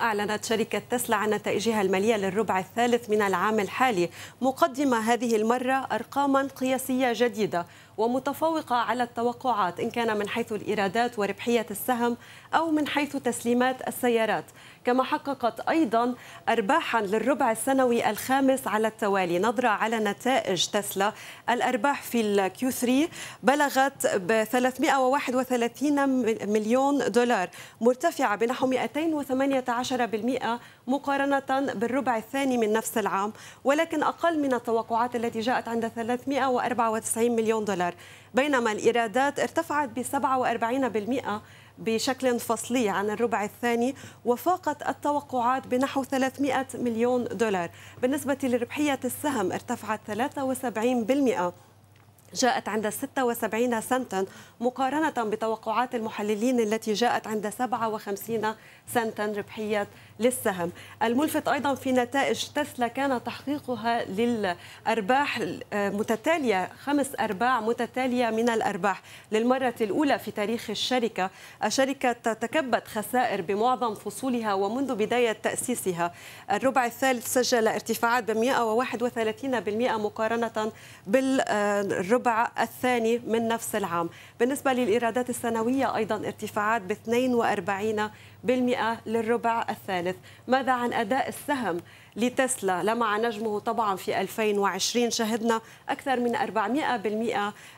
أعلنت شركة تسلا عن نتائجها المالية للربع الثالث من العام الحالي مقدمة هذه المرة أرقاما قياسية جديدة ومتفوقة على التوقعات إن كان من حيث الإيرادات وربحية السهم أو من حيث تسليمات السيارات كما حققت أيضا أرباحا للربع السنوي الخامس على التوالي نظرة على نتائج تسلا الأرباح في الكيو 3 بلغت ب 331 مليون دولار مرتفعة بنحو 218 10% مقارنة بالربع الثاني من نفس العام ولكن أقل من التوقعات التي جاءت عند 394 مليون دولار بينما الإيرادات ارتفعت ب 47% بشكل فصلي عن الربع الثاني وفاقت التوقعات بنحو 300 مليون دولار بالنسبة لربحية السهم ارتفعت 73% جاءت عند 76 سنتا مقارنة بتوقعات المحللين التي جاءت عند 57 سنتا ربحية للسهم الملفت أيضا في نتائج تسلا كان تحقيقها للأرباح متتالية خمس أرباع متتالية من الأرباح للمرة الأولى في تاريخ الشركة الشركة تتكبد خسائر بمعظم فصولها ومنذ بداية تأسيسها الربع الثالث سجل ارتفاعات ب 131% مقارنة بالربع الربع الثاني من نفس العام بالنسبة للإيرادات السنوية أيضا ارتفاعات ب 42% للربع الثالث ماذا عن أداء السهم لتسلا لمع نجمه طبعا في 2020 شهدنا أكثر من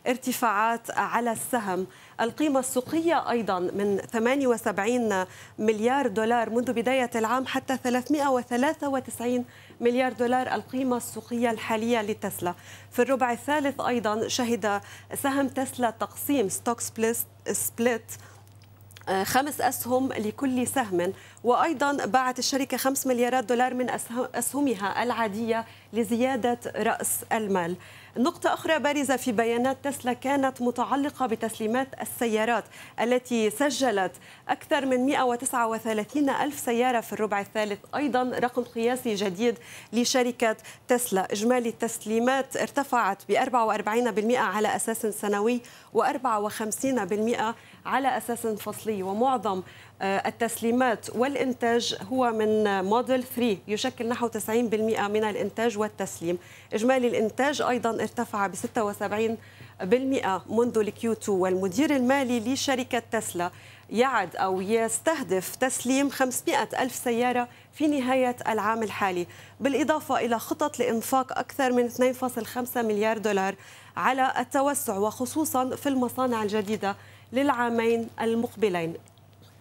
400% ارتفاعات على السهم القيمة السوقية أيضا من 78 مليار دولار منذ بداية العام حتى 393 مليار دولار القيمة السوقية الحالية لتسلا في الربع الثالث أيضا شهد سهم تسلا تقسيم ستوك سبليت آه، خمس أسهم لكل سهم وأيضا باعت الشركة خمس مليارات دولار من أسهمها العادية لزيادة رأس المال نقطة أخرى بارزة في بيانات تسلا كانت متعلقة بتسليمات السيارات التي سجلت أكثر من 139 ألف سيارة في الربع الثالث أيضا رقم قياسي جديد لشركة تسلا إجمالي التسليمات ارتفعت ب 44% على أساس سنوي و54% على أساس فصلي ومعظم آه، التسليمات والإنتاج هو من موديل 3 يشكل نحو 90% من الإنتاج والتسليم إجمالي الإنتاج أيضا ارتفع ب 76% منذ الكيو 2 والمدير المالي لشركة تسلا يعد أو يستهدف تسليم 500 ألف سيارة في نهاية العام الحالي بالإضافة إلى خطط لإنفاق أكثر من 2.5 مليار دولار على التوسع وخصوصا في المصانع الجديدة للعامين المقبلين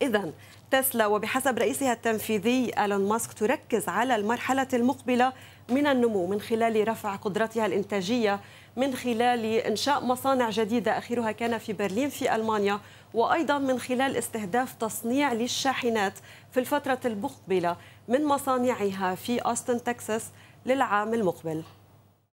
إذا تسلا وبحسب رئيسها التنفيذي ايلون ماسك تركز على المرحله المقبله من النمو من خلال رفع قدرتها الانتاجيه من خلال انشاء مصانع جديده اخرها كان في برلين في المانيا وايضا من خلال استهداف تصنيع للشاحنات في الفتره المقبله من مصانعها في اوستن تكساس للعام المقبل